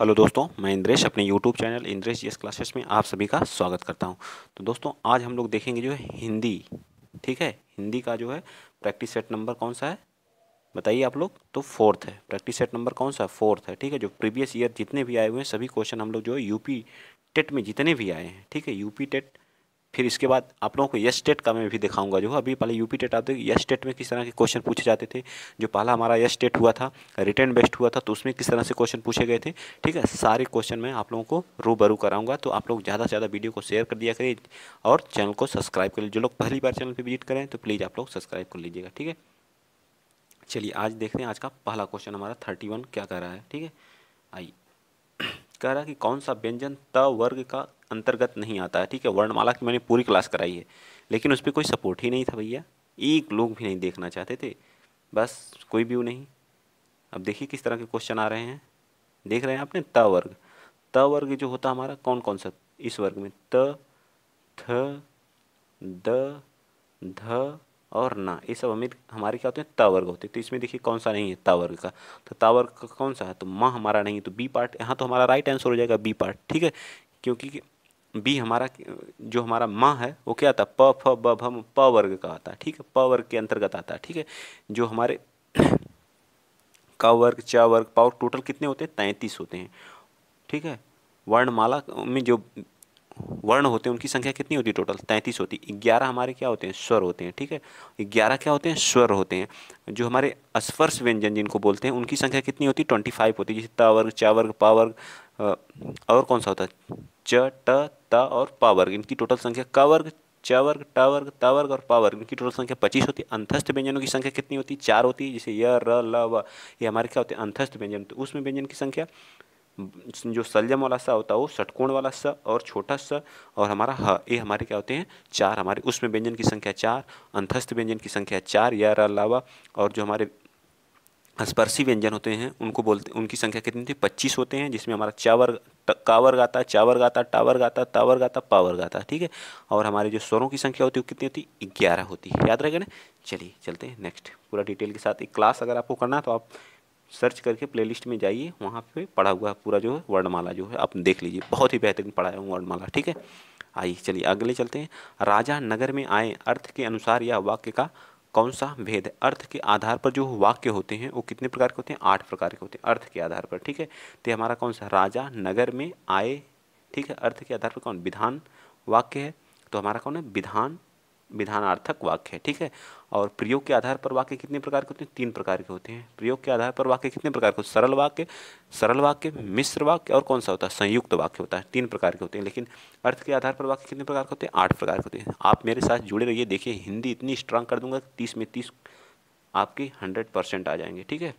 hello दोस्तों मैं इंद्रेश अपने YouTube channel Indresh GS classes में आप सभी का स्वागत करता हूं तो दोस्तों आज हम लोग देखेंगे जो है हिंदी ठीक है हिंदी का जो है प्रैक्टिस सेट नंबर कौन सा है बताइए आप लोग तो फोर्थ है प्रैक्टिस सेट नंबर कौन सा है फोर्थ है ठीक है जो प्रीवियस ईयर जितने भी आए हुए हैं सभी क्वेश्चन हम लोग जो है यूपी टेट e में जितने भी आए हैं ठीक है यूपी टेट फिर इसके बाद आप लोगों को यस स्टेट का मैं भी दिखाऊंगा जो अभी पहले यूपी टेट आते यस स्टेट में किस तरह के क्वेश्चन पूछे जाते थे जो पहला हमारा यस स्टेट हुआ था रिटर्न बेस्ड हुआ था तो उसमें किस तरह से क्वेश्चन पूछे गए थे ठीक है सारे क्वेश्चन मैं आप लोगों को रूबरू कराऊंगा तो आप लोग ज़्यादा से ज़्यादा वीडियो को शेयर कर दिया करें और चैनल को सब्सक्राइब कर जो लोग पहली बार चैनल पर विजिट करें तो प्लीज़ आप लोग सब्सक्राइब कर लीजिएगा ठीक है चलिए आज देखते हैं आज का पहला क्वेश्चन हमारा थर्टी वन क्या कह रहा है ठीक है आइए कह रहा है कि कौन सा व्यंजन त वर्ग का अंतर्गत नहीं आता है ठीक है वर्णमाला की मैंने पूरी क्लास कराई है लेकिन उस पर कोई सपोर्ट ही नहीं था भैया एक लोग भी नहीं देखना चाहते थे बस कोई व्यू नहीं अब देखिए किस तरह के क्वेश्चन आ रहे हैं देख रहे हैं आपने त वर्ग त वर्ग जो होता हमारा कौन कौन सा इस वर्ग में त थ द ध और ना ये सब अमित हमारे क्या होते हैं तावर्ग वर्ग होते हैं तो इसमें देखिए कौन सा नहीं है तावर्ग का तो तावर्ग का कौन सा है तो माँ हमारा नहीं है तो बी पार्ट यहाँ तो हमारा राइट आंसर हो जाएगा बी पार्ट ठीक है क्योंकि बी हमारा जो हमारा माँ है वो क्या आता प फ ब भ प वर्ग का आता है ठीक है प वर्ग के अंतर्गत आता है ठीक है जो हमारे क वर्ग च वर्ग पावर टोटल कितने होते हैं तैंतीस होते हैं ठीक है वर्णमाला में जो वर्ण होते हैं उनकी संख्या कितनी होती है टोटल तैंतीस होती है ग्यारह हमारे क्या होते हैं स्वर होते हैं ठीक है ग्यारह क्या होते हैं स्वर होते हैं जो हमारे स्पर्श व्यंजन जिनको बोलते हैं उनकी संख्या कितनी होती है ट्वेंटी फाइव होती है जैसे त वर्ग चावर्ग पावर्ग और कौन सा होता है च ट त और पावर्ग इनकी टोटल संख्या ट चवर्ग त तवर्ग और पावर्ग इनकी टोटल संख्या पच्चीस होती है अंतस्थ व्यंजनों की संख्या कितनी होती है चार होती है जैसे य र ल व ये हमारे क्या होते हैं अंतस्थ व्यंजन तो उसमें व्यंजन की संख्या जो सलजम वाला सा होता है वो षटकोण वाला स और छोटा स और हमारा ह ये हमारे क्या होते हैं चार हमारे उसमें व्यंजन की संख्या चार अंतस्थ व्यंजन की संख्या चार या अलावा और जो हमारे स्पर्शी व्यंजन होते हैं उनको बोलते उनकी संख्या कितनी होती है पच्चीस होते हैं जिसमें हमारा चावर कावर गाता चावर गाता टावर गाता तावर गाता पावर गाता ठीक है और हमारे जो स्वरों की संख्या होती है वो कितनी होती है ग्यारह होती है याद रखें ना चलिए चलते हैं नेक्स्ट पूरा डिटेल के साथ एक क्लास अगर आपको करना है तो आप सर्च करके प्लेलिस्ट में जाइए वहाँ पे पढ़ा हुआ है पूरा जो है वर्णमाला जो है आप देख लीजिए बहुत ही बेहतरीन पढ़ाया हूँ वर्णमाला ठीक है आइए चलिए अगले चलते हैं राजा नगर में आए अर्थ के अनुसार या वाक्य का कौन सा भेद है अर्थ के आधार पर जो वाक्य होते हैं वो कितने प्रकार के होते हैं आठ प्रकार के होते हैं अर्थ के आधार पर ठीक है तो हमारा कौन सा राजा नगर में आए ठीक है अर्थ के आधार पर कौन विधान वाक्य है तो हमारा कौन है विधान विधानार्थक वाक्य है ठीक है और प्रयोग के आधार पर वाक्य कितने प्रकार के होते हैं तीन प्रकार के होते हैं प्रयोग के आधार पर वाक्य कितने प्रकार के होते हैं सरल वाक्य सरल वाक्य मिश्र वाक्य और कौन सा होता है संयुक्त वाक्य होता है तीन प्रकार के होते हैं लेकिन अर्थ के आधार पर वाक्य कितने प्रकार के होते हैं आठ प्रकार के होते हैं आप मेरे साथ जुड़े रहिए देखिए हिंदी इतनी स्ट्रांग कर दूंगा तीस में तीस आपके हंड्रेड परसेंट आ जाएंगे ठीक है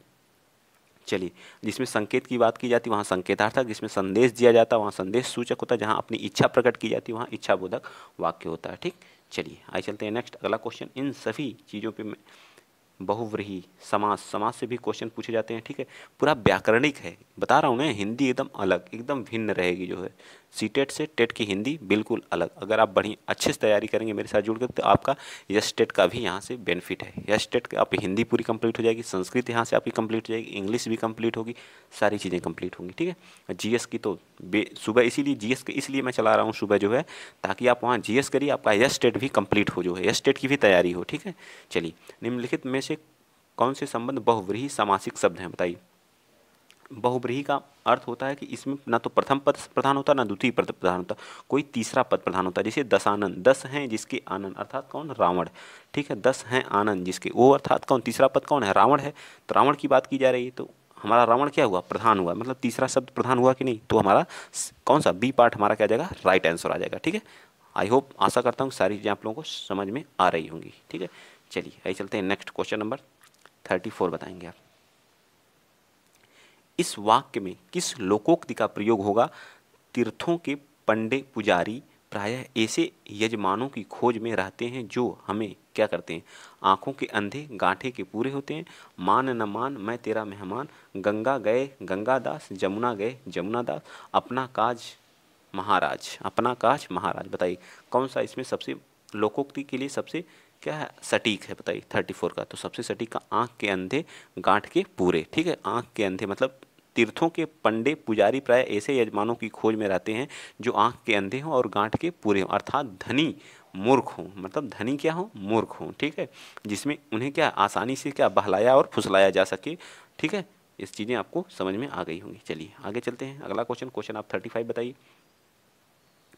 चलिए जिसमें संकेत की बात की जाती वहाँ संकेतार्थक जिसमें संदेश दिया जाता है वहाँ संदेश सूचक होता है जहाँ अपनी इच्छा प्रकट की जाती है वहाँ इच्छाबोधक वाक्य होता है ठीक चलिए आइए चलते हैं नेक्स्ट अगला क्वेश्चन इन सभी चीज़ों पर बहुव्रीही समास समास से भी क्वेश्चन पूछे जाते हैं ठीक है पूरा व्याकरणिक है बता रहा हूँ ना हिंदी एकदम अलग एकदम भिन्न रहेगी जो है सी टेट e से टेट e की हिंदी बिल्कुल अलग अगर आप बढ़िया अच्छे से तैयारी करेंगे मेरे साथ जुड़ कर तो आपका यस टेट e का भी यहाँ से बेनिफिट है यस टेट का आपकी हिंदी पूरी कंप्लीट हो जाएगी संस्कृत यहाँ से आपकी कंप्लीट हो जाएगी इंग्लिश भी कंप्लीट होगी सारी चीज़ें कंप्लीट होंगी ठीक है जी की तो सुबह इसीलिए जी के इसलिए मैं चला रहा हूँ सुबह जो है ताकि आप वहाँ जी करिए आपका यस टेट भी कंप्लीट हो जो है यस टेट की भी तैयारी हो ठीक है चलिए निम्नलिखित में से कौन से संबंध बहुव्रीही सामासिक शब्द हैं बताइए बहुब्रीही का अर्थ होता है कि इसमें ना तो प्रथम पद प्रधान होता ना द्वितीय पद प्रधान होता कोई तीसरा पद प्रधान होता है जैसे दसानंद दस हैं जिसके आनंद अर्थात कौन रावण ठीक है दस हैं आनंद जिसके वो अर्थात कौन तीसरा पद कौन है रावण है तो रावण की बात की जा रही है तो हमारा रावण क्या हुआ प्रधान हुआ मतलब तीसरा शब्द प्रधान हुआ कि नहीं तो हमारा कौन सा बी पार्ट हमारा क्या जाएगा राइट आंसर आ जाएगा ठीक है आई होप आशा करता हूँ सारी चीज़ें आप लोगों को समझ में आ रही होंगी ठीक है चलिए आई चलते हैं next question number thirty four बताएंगे आप इस वाक्य में किस लोकोक्ति का प्रयोग होगा तीर्थों के पंडे पुजारी प्रायः ऐसे यजमानों की खोज में रहते हैं जो हमें क्या करते हैं आँखों के अंधे गांठे के पूरे होते हैं मान न मान मैं तेरा मेहमान गंगा गए गंगा दास जमुना गए जमुना दास अपना काज महाराज अपना काज महाराज बताइए कौन सा इसमें सबसे लोकोक्ति के लिए सबसे क्या है सटीक है बताइए थर्टी फोर का तो सबसे सटीक का आँख के अंधे गांठ के पूरे ठीक है आँख के अंधे मतलब तीर्थों के पंडे पुजारी प्राय ऐसे यजमानों की खोज में रहते हैं जो आंख के अंधे हों और गांठ के पूरे हों अर्थात धनी मूर्ख हों मतलब धनी क्या हो मूर्ख हों ठीक है जिसमें उन्हें क्या आसानी से क्या बहलाया और फुसलाया जा सके ठीक है इस चीज़ें आपको समझ में आ गई होंगी चलिए आगे चलते हैं अगला क्वेश्चन क्वेश्चन आप थर्टी फाइव बताइए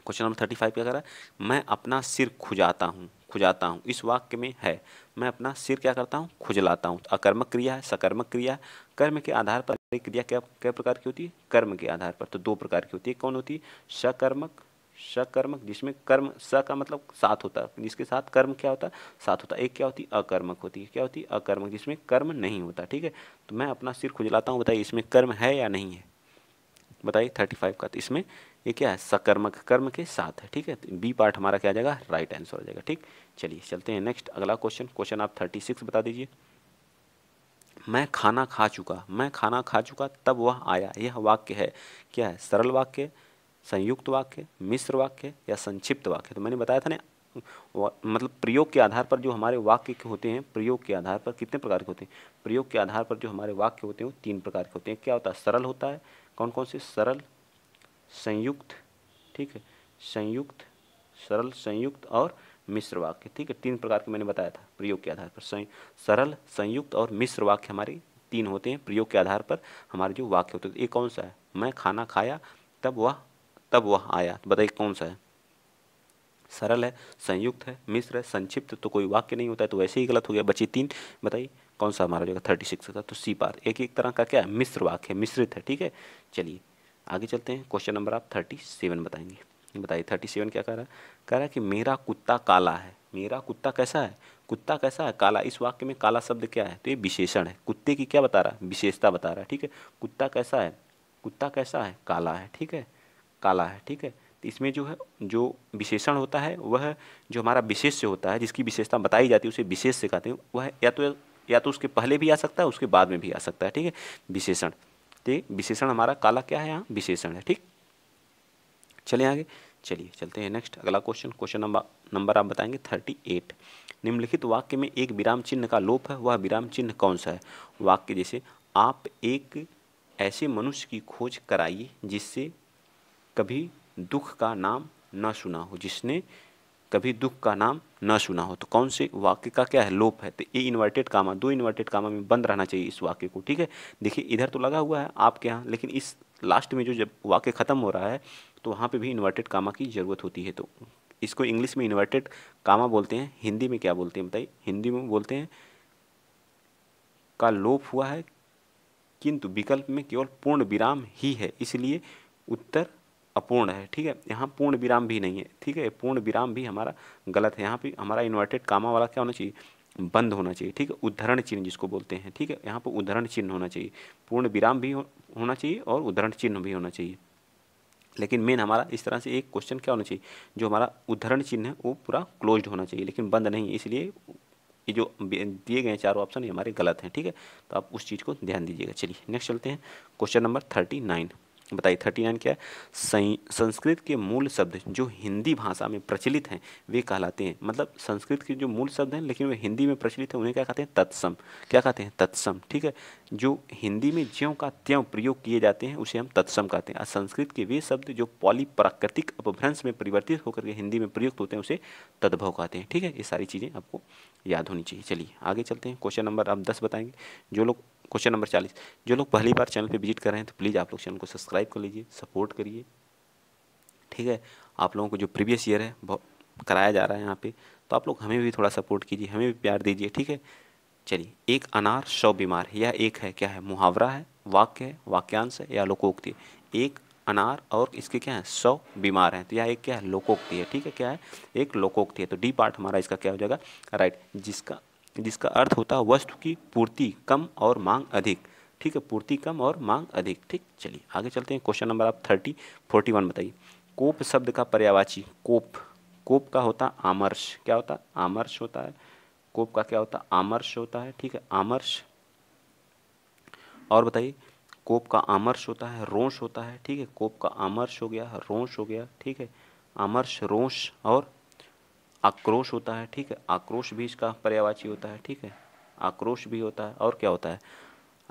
क्वेश्चन नंबर थर्टी फाइव क्या कह रहा है मैं अपना सिर खुजाता हूँ खुजाता हूँ इस वाक्य में है मैं अपना सिर क्या करता हूँ खुजलाता हूँ अकर्मक क्रिया है सकर्मक क्रिया कर्म के आधार पर क्रिया क्या क्या प्रकार की होती है कर्म के आधार पर तो दो प्रकार की होती है कौन होती है सकर्मक सकर्मक जिसमें कर्म स का मतलब साथ होता है जिसके साथ कर्म क्या होता है साथ होता है एक क्या होती है अकर्मक होती है क्या होती है अकर्मक जिसमें कर्म नहीं होता ठीक है तो मैं अपना सिर खुजलाता हूँ बताइए इसमें कर्म है या नहीं है बताइए थर्टी फाइव का तो इसमें ये क्या है सकर्मक कर्म के साथ है ठीक है तो बी पार्ट हमारा क्या आ जाएगा राइट आंसर हो जाएगा ठीक चलिए चलते हैं नेक्स्ट अगला क्वेश्चन क्वेश्चन आप थर्टी सिक्स बता दीजिए मैं खाना खा चुका मैं खाना खा चुका तब वह आया यह वाक्य है क्या है सरल वाक्य संयुक्त वाक्य मिश्र वाक्य या संक्षिप्त वाक्य तो मैंने बताया था ना मतलब प्रयोग के आधार पर जो हमारे वाक्य के होते हैं प्रयोग के आधार पर कितने प्रकार के होते हैं प्रयोग के आधार पर जो हमारे वाक्य होते हैं वो तीन प्रकार के होते हैं क्या होता है सरल होता है कौन कौन से सरल संयुक्त ठीक है संयुक्त सरल संयुक्त और मिश्र वाक्य ठीक है तीन प्रकार के मैंने बताया था प्रयोग के आधार पर सं, सरल संयुक्त और मिश्र वाक्य हमारे तीन होते हैं प्रयोग के आधार पर हमारे जो वाक्य होते हैं तो ये कौन सा है मैं खाना खाया तब वह तब वह आया तो बताइए कौन सा है सरल है संयुक्त है मिश्र है संक्षिप्त तो कोई वाक्य नहीं होता है तो वैसे ही गलत हो गया बची तीन बताइए कौन सा हमारा जगह थर्टी सिक्स था तो सी पार एक एक तरह का क्या है मिश्र वाक्य है मिश्रित है ठीक है चलिए आगे चलते हैं क्वेश्चन नंबर आप थर्टी सेवन बताएंगे बताइए थर्टी सेवन क्या कह रहा है कह रहा है कि मेरा कुत्ता काला है मेरा कुत्ता कैसा है कुत्ता कैसा है काला इस वाक्य में काला शब्द क्या है तो ये विशेषण है कुत्ते की क्या बता रहा है विशेषता बता रहा है ठीक है कुत्ता कैसा है कुत्ता कैसा है काला है ठीक है काला है ठीक है तो इसमें जो है जो विशेषण होता है वह जो हमारा विशेष से होता है जिसकी विशेषता बताई जाती है उसे विशेष से कहते हैं वह या तो या तो उसके पहले भी आ सकता है उसके बाद में भी आ सकता है ठीक है विशेषण तो विशेषण हमारा काला क्या है यहाँ विशेषण है ठीक चले आगे चलिए चलते हैं नेक्स्ट अगला क्वेश्चन क्वेश्चन नंबर नंबर आप बताएंगे थर्टी एट निम्नलिखित वाक्य में एक विराम चिन्ह का लोप है वह विराम चिन्ह कौन सा है वाक्य जैसे आप एक ऐसे मनुष्य की खोज कराइए जिससे कभी दुख का नाम न सुना हो जिसने कभी दुख का नाम न सुना हो तो कौन से वाक्य का क्या है लोप है तो ए इन्वर्टेड कामा दो इन्वर्टेड कामा में बंद रहना चाहिए इस वाक्य को ठीक है देखिए इधर तो लगा हुआ है आपके यहाँ लेकिन इस लास्ट में जो जब वाक्य ख़त्म हो रहा है तो वहाँ पे भी इन्वर्टेड कामा की ज़रूरत होती है तो इसको इंग्लिश में इन्वर्टेड कामा बोलते हैं हिंदी में क्या बोलते हैं बताइए हिंदी में बोलते हैं का लोप हुआ है किंतु विकल्प में केवल पूर्ण विराम ही है इसलिए उत्तर अपूर्ण है ठीक है यहाँ पूर्ण विराम भी नहीं है ठीक है पूर्ण विराम भी हमारा गलत है यहाँ पे हमारा इन्वर्टेड कामा वाला क्या होना चाहिए बंद होना चाहिए ठीक है उद्धरण चिन्ह जिसको बोलते हैं ठीक है यहाँ पर उद्धरण चिन्ह होना चाहिए पूर्ण विराम भी हो, होना चाहिए और उद्धरण चिन्ह भी होना चाहिए लेकिन मेन हमारा इस तरह से एक क्वेश्चन क्या होना चाहिए जो हमारा उद्धरण चिन्ह है वो पूरा क्लोज्ड होना चाहिए लेकिन बंद नहीं इसलिए ये जो दिए गए चारों ऑप्शन ये हमारे गलत हैं ठीक है तो आप उस चीज़ को ध्यान दीजिएगा चलिए नेक्स्ट चलते हैं क्वेश्चन नंबर थर्टी नाइन बताइए थर्टी नाइन क्या है संस्कृत के मूल शब्द जो हिंदी भाषा में प्रचलित हैं वे कहलाते हैं मतलब संस्कृत के जो मूल शब्द हैं लेकिन वे हिंदी में प्रचलित हैं उन्हें क्या कहते हैं तत्सम क्या कहते हैं तत्सम ठीक है जो हिंदी में ज्यों का त्यों प्रयोग किए जाते हैं उसे हम तत्सम कहते हैं और संस्कृत के वे शब्द जो पॉलीप्राकृतिक अपभ्रंश में परिवर्तित होकर के हिंदी में प्रयुक्त होते हैं उसे तद्भव कहते हैं ठीक है ये सारी चीज़ें आपको याद होनी चाहिए चलिए आगे चलते हैं क्वेश्चन नंबर आप दस बताएंगे जो लोग क्वेश्चन नंबर चालीस जो लोग पहली बार चैनल पर विजिट कर रहे हैं तो प्लीज़ आप लोग चैनल को सब्सक्राइब कर लीजिए सपोर्ट करिए ठीक है आप लोगों को जो प्रीवियस ईयर है कराया जा रहा है यहाँ पे तो आप लोग हमें भी थोड़ा सपोर्ट कीजिए हमें भी प्यार दीजिए ठीक है चलिए एक अनार सौ बीमार है या एक है क्या है मुहावरा है वाक्य है वाक्यांश है या लोकोक्ति है एक अनार और इसके क्या है सौ बीमार हैं तो यह एक क्या है लोकोक्ति है ठीक है क्या है एक लोकोक्ति है तो डी पार्ट हमारा इसका क्या हो जाएगा राइट जिसका जिसका अर्थ होता है वस्तु की पूर्ति कम और मांग अधिक ठीक है पूर्ति कम और मांग अधिक ठीक चलिए आगे चलते हैं क्वेश्चन नंबर आप थर्टी फोर्टी वन बताइए कोप शब्द का पर्यावाची कोप कोप का होता आमर्श क्या होता आमर्श होता है कोप का क्या होता आमर्श होता है ठीक है आमर्श और बताइए कोप का आमर्श होता है रोश होता है ठीक है कोप का आमर्श हो गया रोश हो गया ठीक है आमर्श रोश और आक्रोश होता है ठीक है आक्रोश भी इसका पर्यावाची होता है ठीक है आक्रोश भी होता है और क्या होता है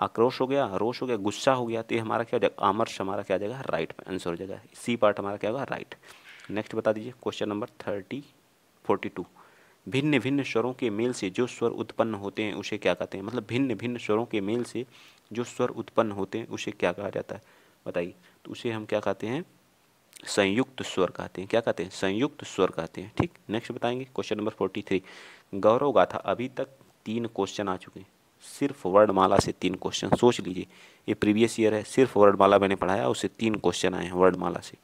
आक्रोश हो गया रोष हो गया गुस्सा हो गया तो ये हमारा क्या आमर्श हमारा क्या जाएगा राइट आंसर हो जाएगा सी पार्ट हमारा क्या होगा राइट नेक्स्ट बता दीजिए question number thirty forty two भिन्न भिन्न स्वरों के मेल से जो स्वर उत्पन्न होते हैं उसे क्या कहते हैं मतलब भिन्न भिन्न स्वरों के मेल से जो स्वर उत्पन्न होते हैं उसे क्या कहा जाता है बताइए तो उसे हम क्या कहते हैं संयुक्त स्वर कहते हैं क्या कहते हैं संयुक्त स्वर कहते हैं ठीक नेक्स्ट बताएंगे क्वेश्चन नंबर फोर्टी थ्री गौरव गाथा अभी तक तीन क्वेश्चन आ चुके हैं सिर्फ वर्णमाला से तीन क्वेश्चन सोच लीजिए ये प्रीवियस ईयर है सिर्फ वर्णमाला मैंने पढ़ाया उससे तीन क्वेश्चन आए हैं वर्णमाला से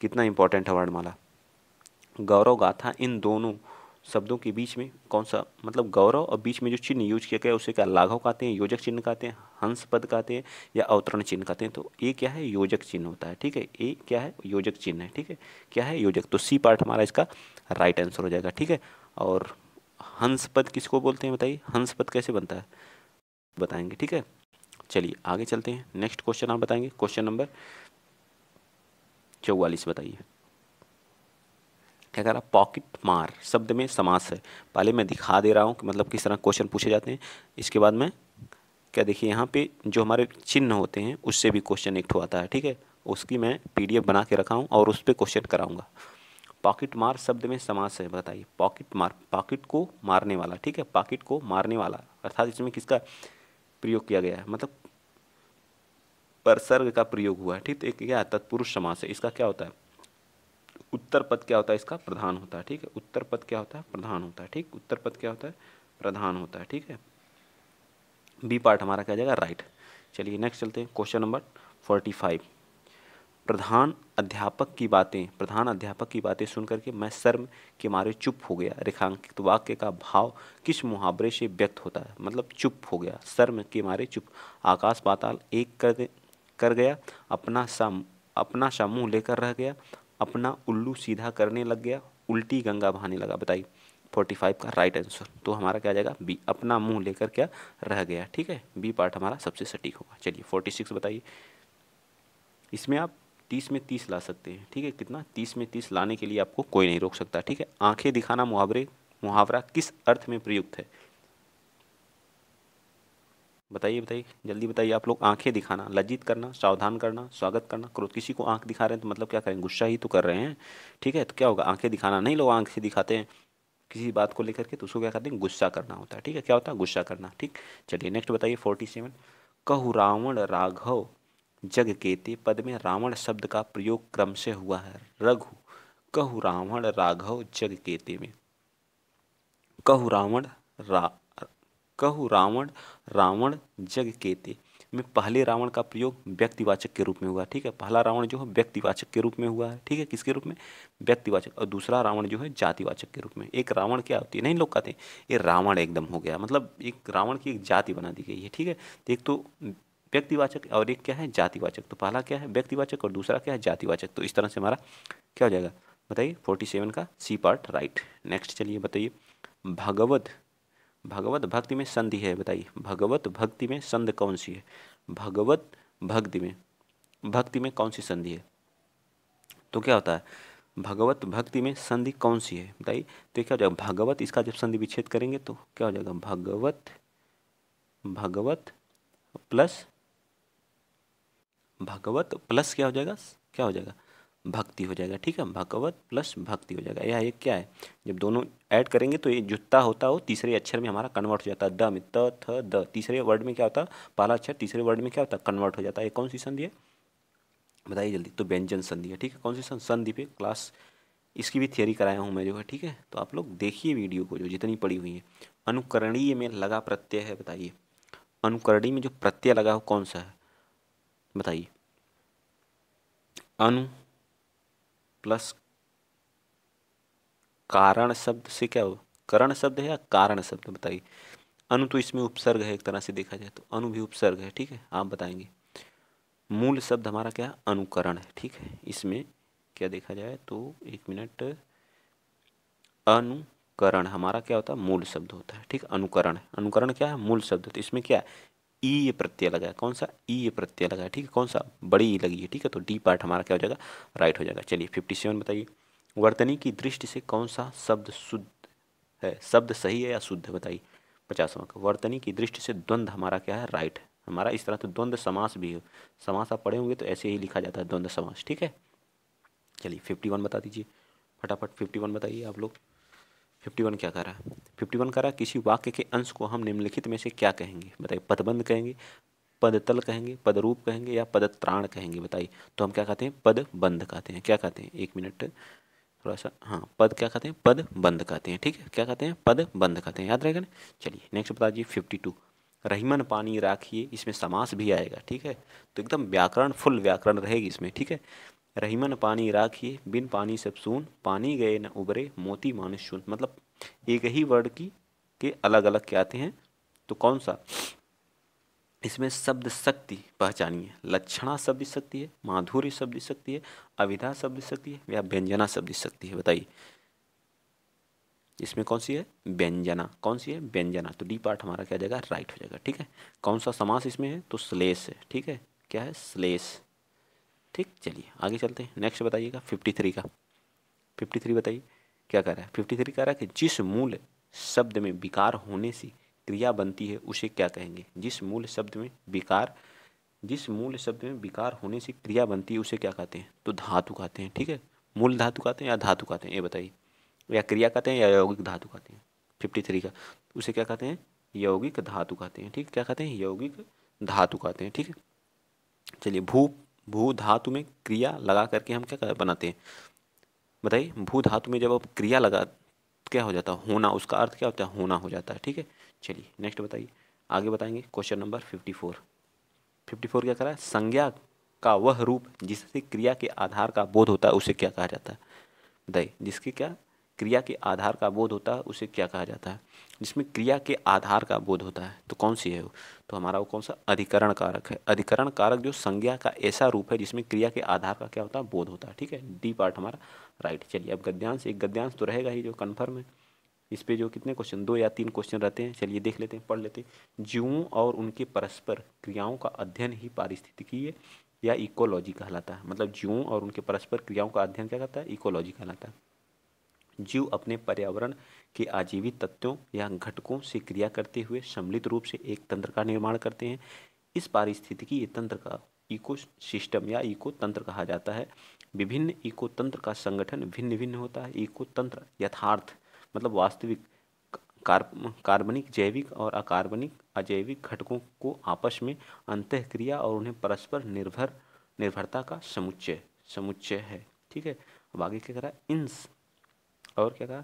कितना इंपॉर्टेंट है वर्णमाला गौरव गाथा इन दोनों शब्दों के बीच में कौन सा मतलब गौरव और बीच में जो चिन्ह यूज किया गया उसे क्या लाघव कहते हैं योजक चिन्ह कहते हैं हंस पद कहते हैं या अवतरण चिन्ह कहते हैं तो ये क्या है योजक चिन्ह होता है ठीक है ये क्या है योजक चिन्ह है ठीक है क्या है योजक तो सी पार्ट हमारा इसका राइट आंसर हो जाएगा ठीक है और हंस पद किसको बोलते हैं बताइए हंस पद कैसे बनता है बताएंगे ठीक है चलिए आगे चलते हैं नेक्स्ट क्वेश्चन आप बताएंगे क्वेश्चन नंबर चौवालीस बताइए क्या कह रहा पॉकेट मार शब्द में समास है पहले मैं दिखा दे रहा हूँ कि मतलब किस तरह क्वेश्चन पूछे जाते हैं इसके बाद में क्या देखिए यहाँ पे जो हमारे चिन्ह होते हैं उससे भी क्वेश्चन एक ठो आता है ठीक है उसकी मैं एफ बना के रखा हूँ और उस पर क्वेश्चन कराऊँगा पॉकेट मार शब्द में समास है बताइए पॉकेट मार पॉकेट को मारने वाला ठीक है पॉकेट को मारने वाला अर्थात इसमें किसका प्रयोग किया गया है मतलब परसर्ग का प्रयोग हुआ है ठीक है तो एक क्या तत्पुरुष समास है इसका क्या होता है उत्तर पद क्या होता है इसका प्रधान होता है ठीक है उत्तर पद क्या होता है प्रधान होता है ठीक उत्तर पद क्या होता है प्रधान होता है ठीक है बी पार्ट हमारा क्या जाएगा राइट चलिए नेक्स्ट चलते हैं क्वेश्चन नंबर फोर्टी फाइव प्रधान अध्यापक की बातें प्रधान अध्यापक की बातें सुनकर के मैं शर्म के मारे चुप हो गया रेखांकित वाक्य का भाव किस मुहावरे से व्यक्त होता है मतलब चुप हो गया शर्म के मारे चुप आकाश पाताल एक कर दे कर गया अपना सा अपना सा मुँह लेकर रह गया अपना उल्लू सीधा करने लग गया उल्टी गंगा बहाने लगा बताइए फोर्टी फाइव का राइट आंसर तो हमारा क्या आ जाएगा बी अपना मुंह लेकर क्या रह गया ठीक है बी पार्ट हमारा सबसे सटीक होगा चलिए फोर्टी सिक्स बताइए इसमें आप तीस में तीस ला सकते हैं ठीक है कितना तीस में तीस लाने के लिए आपको कोई नहीं रोक सकता ठीक है आंखें दिखाना मुहावरे मुहावरा किस अर्थ में प्रयुक्त है बताइए बताइए जल्दी बताइए आप लोग आंखें दिखाना लज्जित करना सावधान करना स्वागत करना क्रोध किसी को आंख दिखा रहे हैं तो मतलब क्या करें गुस्सा ही तो कर रहे हैं ठीक है तो क्या होगा आंखें दिखाना नहीं लोग आंखें दिखाते हैं किसी बात को लेकर के तो उसको क्या करते हैं गुस्सा करना होता है ठीक है क्या होता है गुस्सा करना ठीक चलिए नेक्स्ट बताइए फोर्टी सेवन कहु रावण राघव जग केते पद में रावण शब्द का प्रयोग क्रम से हुआ है रघु कहु रावण राघव जग केते में कहु रावण रा कहु रावण रावण जग केते में पहले रावण का प्रयोग व्यक्तिवाचक के रूप में हुआ ठीक है पहला रावण जो है व्यक्तिवाचक के रूप में हुआ है ठीक है किसके रूप में व्यक्तिवाचक और दूसरा रावण जो है जातिवाचक के रूप में एक रावण क्या होती है नहीं लोग कहते हैं ये रावण एकदम हो गया मतलब एक रावण की एक जाति बना दी गई है ठीक है तो एक तो व्यक्तिवाचक और एक क्या है जातिवाचक तो पहला क्या है व्यक्तिवाचक और दूसरा क्या है जातिवाचक तो इस तरह से हमारा क्या हो जाएगा बताइए फोर्टी सेवन का सी पार्ट राइट नेक्स्ट चलिए बताइए भगवत भगवत भक्ति में संधि है बताइए भगवत भक्ति में संध कौन सी है भगवत भक्ति में भक्ति में कौन सी संधि है तो क्या होता है भगवत भक्ति में संधि कौन सी है बताइए तो क्या हो जाएगा भगवत इसका जब संधि विच्छेद करेंगे तो क्या हो जाएगा भगवत भगवत प्लस भगवत प्लस क्या हो जाएगा क्या हो जाएगा भक्ति हो जाएगा ठीक है भगवत प्लस भक्ति हो जाएगा यह एक क्या है जब दोनों ऐड करेंगे तो ये जुत्ता होता हो तीसरे अक्षर में हमारा कन्वर्ट हो जाता है द में त थ द तीसरे वर्ड में क्या होता है पहला अक्षर तीसरे वर्ड में क्या होता है कन्वर्ट हो जाता है ये कौन सी संधि है बताइए जल्दी तो व्यंजन संधि है ठीक है कौन सी संधि संधि पे क्लास इसकी भी थियोरी कराया हूँ मैं जो है ठीक है तो आप लोग देखिए वीडियो को जो जितनी पड़ी हुई है अनुकरणीय में लगा प्रत्यय है बताइए अनुकरणीय में जो प्रत्यय लगा हो कौन सा है बताइए अनु प्लस कारण शब्द से क्या हो करण शब्द है या कारण शब्द बताइए अनु तो इसमें उपसर्ग है एक तरह से देखा जाए तो अनु भी उपसर्ग है ठीक है आप बताएंगे मूल शब्द हमारा क्या अनुकरण है ठीक है इसमें क्या देखा जाए तो एक मिनट अनुकरण हमारा क्या होता है मूल शब्द होता है ठीक अनुकरण अनुकरण क्या है मूल शब्द तो इसमें क्या है ई ये प्रत्यय लगा है कौन सा ई ये प्रत्यय लगा है ठीक है कौन सा बड़ी ई लगी है ठीक है तो डी पार्ट हमारा क्या हो जाएगा राइट हो जाएगा चलिए फिफ्टी सेवन बताइए वर्तनी की दृष्टि से कौन सा शब्द शुद्ध है शब्द सही है या शुद्ध है बताइए पचासवा का वर्तनी की दृष्टि से द्वंद्व हमारा क्या है राइट है हमारा इस तरह तो द्वंद्व समास भी है समास आप पढ़े होंगे तो ऐसे ही लिखा जाता है द्वंद्व समास ठीक है चलिए फिफ्टी वन बता दीजिए फटाफट फिफ्टी वन बताइए आप लोग फिफ्टी वन क्या रहा है फिफ्टी वन कर रहा है किसी वाक्य के अंश को हम निम्नलिखित में से क्या कहेंगे बताइए पदबंध कहेंगे पदतल कहेंगे पदरूप कहेंगे या पदत्राण कहेंगे बताइए तो हम क्या कहते हैं पद बंध कहते हैं क्या कहते हैं एक मिनट थोड़ा सा हाँ पद क्या कहते हैं पद बंध कहते हैं ठीक है क्या कहते हैं पद बंध कहते हैं याद रहेगा ना चलिए नेक्स्ट बता दीजिए फिफ्टी टू रहीमन पानी राखिए इसमें समास भी आएगा ठीक है तो एकदम व्याकरण फुल व्याकरण रहेगी इसमें ठीक है रहीमन पानी राखिए बिन पानी सब सुन पानी गए न उबरे मोती मानुष सुन मतलब एक ही वर्ड की के अलग अलग क्या आते हैं तो कौन सा इसमें शब्द शक्ति पहचानिए लक्षणा शब्द शक्ति है माधुर्य शब्द शक्ति है अविधा शब्द शक्ति है या व्यंजना शब्द शक्ति है बताइए इसमें कौन सी है व्यंजना कौन सी है व्यंजना तो डी पार्ट हमारा क्या जाएगा राइट हो जाएगा ठीक है कौन सा समास इसमें है तो श्लेष है ठीक है क्या है श्लेष ठीक चलिए आगे चलते हैं नेक्स्ट बताइएगा फिफ्टी थ्री का फिफ्टी थ्री बताइए क्या कह रहा है फिफ्टी थ्री कह रहा है कि जिस मूल शब्द में विकार होने से क्रिया बनती है उसे क्या कहेंगे जिस मूल शब्द में विकार जिस मूल शब्द में विकार होने से क्रिया बनती है उसे क्या कहते हैं तो धातु कहते हैं ठीक है मूल धातु कहते हैं या धातु कहते हैं ये बताइए या क्रिया कहते हैं या यौगिक धातु कहते हैं फिफ्टी थ्री का उसे क्या कहते हैं यौगिक धातु कहते हैं ठीक क्या कहते हैं यौगिक धातु कहते हैं ठीक है चलिए भू भू धातु में क्रिया लगा करके हम क्या बनाते हैं बताइए भू धातु में जब आप क्रिया लगा क्या हो जाता है होना उसका अर्थ क्या होता है होना हो जाता है ठीक है चलिए नेक्स्ट बताइए आगे बताएंगे question number fifty four fifty four क्या करा है संज्ञा का वह रूप जिससे क्रिया के आधार का बोध होता है उसे क्या कहा जाता है बताइए जिसकी क्या क्रिया के आधार का बोध होता है उसे क्या कहा जाता है जिसमें क्रिया के आधार का बोध होता है तो कौन सी है वो तो हमारा वो कौन सा अधिकरण कारक है अधिकरण कारक जो संज्ञा का ऐसा रूप है जिसमें क्रिया के आधार का क्या होता है बोध होता है ठीक है डी पार्ट हमारा राइट चलिए अब गद्यांश एक गद्यांश तो रहेगा ही जो कन्फर्म है इस पे जो कितने क्वेश्चन दो या तीन क्वेश्चन रहते हैं चलिए देख लेते हैं पढ़ लेते हैं जीवों और उनके परस्पर क्रियाओं का अध्ययन ही पारिस्थितिकी है या इकोलॉजी कहलाता है मतलब जीवों और उनके परस्पर क्रियाओं का अध्ययन क्या कहता है इकोलॉजी कहलाता है जीव अपने पर्यावरण के आजीवी तत्वों या घटकों से क्रिया करते हुए सम्मिलित रूप से एक तंत्र का निर्माण करते हैं इस पारिस्थितिकी तंत्र का इको सिस्टम या इको तंत्र कहा जाता है विभिन्न इको तंत्र का संगठन भिन्न भिन्न होता है इको तंत्र यथार्थ मतलब वास्तविक कार्बनिक जैविक और अकार्बनिक अजैविक घटकों को आपस में अंत क्रिया और उन्हें परस्पर निर्भर निर्भरता का समुच्चय समुच्चय है ठीक है अब आगे क्या करा इंस और क्या कहा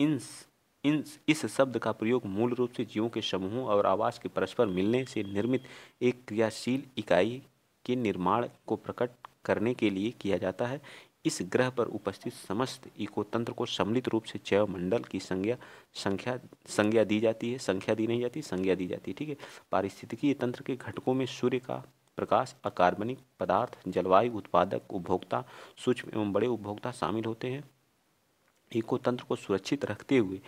इंस इन इस शब्द का प्रयोग मूल रूप से जीवों के समूहों और आवास के परस्पर मिलने से निर्मित एक क्रियाशील इकाई के निर्माण को प्रकट करने के लिए किया जाता है इस ग्रह पर उपस्थित समस्त इकोतंत्र को सम्मिलित रूप से जैव मंडल की संज्ञा संख्या संज्ञा दी जाती है संख्या दी नहीं जाती संज्ञा दी जाती है ठीक है पारिस्थितिकी तंत्र के घटकों में सूर्य का प्रकाश अकार्बनिक पदार्थ जलवायु उत्पादक उपभोक्ता सूक्ष्म एवं बड़े उपभोक्ता शामिल होते हैं इको तंत्र को सुरक्षित रखते हुए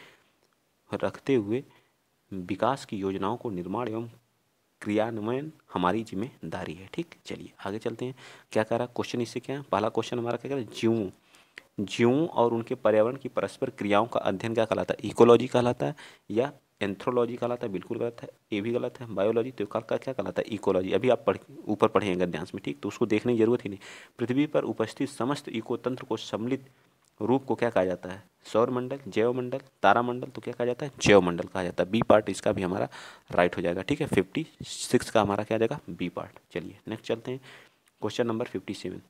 रखते हुए विकास की योजनाओं को निर्माण एवं क्रियान्वयन हमारी जिम्मेदारी है ठीक चलिए आगे चलते हैं क्या कह रहा क्वेश्चन इससे क्या है पहला क्वेश्चन हमारा क्या कह रहा है जीवों जीवों और उनके पर्यावरण की परस्पर क्रियाओं का अध्ययन क्या कहलाता है इकोलॉजी कहलाता है या एंथ्रोलॉजी कहलाता है बिल्कुल गलत है ये भी गलत है बायोलॉजी तो का क्या कहलाता है इकोलॉजी अभी आप पढ़ ऊपर पढ़ेंगे अध्यांश में ठीक तो उसको देखने की जरूरत ही नहीं पृथ्वी पर उपस्थित समस्त इकोतंत्र को सम्मिलित रूप को क्या कहा जाता है सौरमंडल जैवमंडल तारामंडल तो क्या कहा जाता है जैवमंडल कहा जाता है बी पार्ट इसका भी हमारा राइट हो जाएगा ठीक है फिफ्टी सिक्स का हमारा क्या जाएगा बी पार्ट चलिए नेक्स्ट चलते हैं क्वेश्चन नंबर फिफ्टी सेवन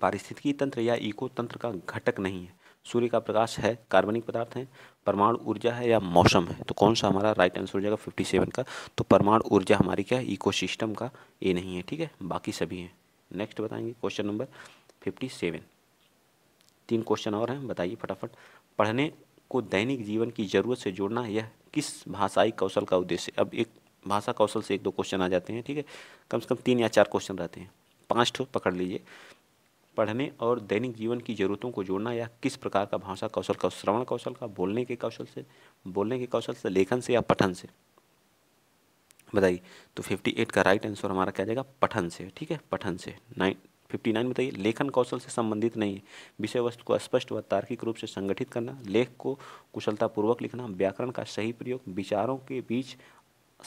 पारिस्थितिकी तंत्र या इको तंत्र का घटक नहीं है सूर्य का प्रकाश है कार्बनिक पदार्थ है परमाणु ऊर्जा है या मौसम है तो कौन सा हमारा राइट आंसर हो जाएगा फिफ्टी सेवन का तो परमाणु ऊर्जा हमारी क्या है सिस्टम का ये नहीं है ठीक है बाकी सभी हैं नेक्स्ट बताएंगे क्वेश्चन नंबर फिफ्टी सेवन तीन क्वेश्चन और हैं बताइए फटाफट पढ़ने को दैनिक जीवन की ज़रूरत से जोड़ना यह किस भाषाई कौशल का उद्देश्य अब एक भाषा कौशल से एक दो क्वेश्चन आ जाते हैं ठीक है कम से कम तीन या चार क्वेश्चन रहते हैं पाँच ठो पकड़ लीजिए पढ़ने और दैनिक जीवन की ज़रूरतों को जोड़ना या किस प्रकार का भाषा कौशल का श्रवण कौशल का बोलने के कौशल से बोलने के कौशल से लेखन से या पठन से बताइए तो फिफ्टी एट का राइट आंसर हमारा क्या जाएगा पठन से ठीक है पठन से नाइन फिफ्टी नाइन बताइए तो लेखन कौशल से संबंधित नहीं है विषय वस्तु को स्पष्ट व तार्किक रूप से संगठित करना लेख को कुशलतापूर्वक लिखना व्याकरण का सही प्रयोग विचारों के बीच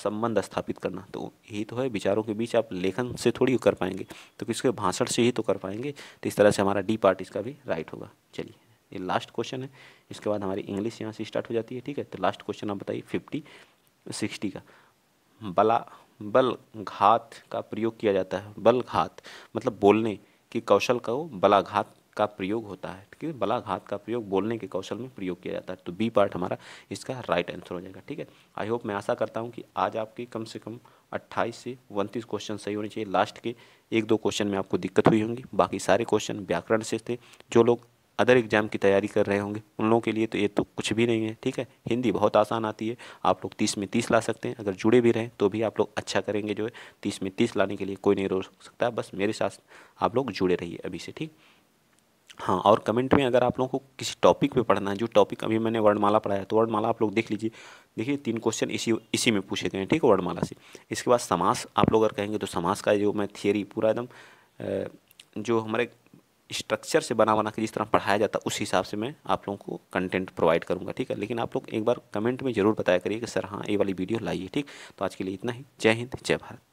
संबंध स्थापित करना तो यही तो है विचारों के बीच आप लेखन से थोड़ी कर पाएंगे तो किसके भाषण से ही तो कर पाएंगे तो इस तरह से हमारा डी पार्ट इसका भी राइट होगा चलिए ये लास्ट क्वेश्चन है इसके बाद हमारी इंग्लिश यहाँ से स्टार्ट हो जाती है ठीक है तो लास्ट क्वेश्चन आप बताइए फिफ्टी सिक्सटी का बला बल घात का प्रयोग किया जाता है बल घात मतलब बोलने की कौशल का वो बलाघात का प्रयोग होता है ठीक है बलाघात का प्रयोग बोलने के कौशल में प्रयोग किया जाता है तो बी पार्ट हमारा इसका राइट आंसर हो जाएगा ठीक है आई होप मैं आशा करता हूँ कि आज आपके कम से कम 28 से उनतीस क्वेश्चन सही होने चाहिए लास्ट के एक दो क्वेश्चन में आपको दिक्कत हुई होंगी बाकी सारे क्वेश्चन व्याकरण से थे जो लोग अदर एग्ज़ाम की तैयारी कर रहे होंगे उन लोगों के लिए तो ये तो कुछ भी नहीं है ठीक है हिंदी बहुत आसान आती है आप लोग तीस में तीस ला सकते हैं अगर जुड़े भी रहें तो भी आप लोग अच्छा करेंगे जो है तीस में तीस लाने के लिए कोई नहीं रोक सकता बस मेरे साथ आप लोग जुड़े रहिए अभी से ठीक हाँ और कमेंट में अगर आप लोगों को किसी टॉपिक पे पढ़ना है जो टॉपिक अभी मैंने वर्णमाला पढ़ाया तो वर्णमाला आप लोग देख लीजिए देखिए तीन क्वेश्चन इसी इसी में पूछे गए हैं ठीक है वर्णमाला से इसके बाद समास आप लोग अगर कहेंगे तो समास का जो मैं थियरी पूरा एकदम जो हमारे स्ट्रक्चर से बना बना के जिस तरह पढ़ाया जाता है उस हिसाब से मैं आप लोगों को कंटेंट प्रोवाइड करूँगा ठीक है लेकिन आप लोग एक बार कमेंट में ज़रूर बताया करिए कि सर हाँ ये वाली वीडियो लाइए ठीक तो आज के लिए इतना ही जय हिंद जय भारत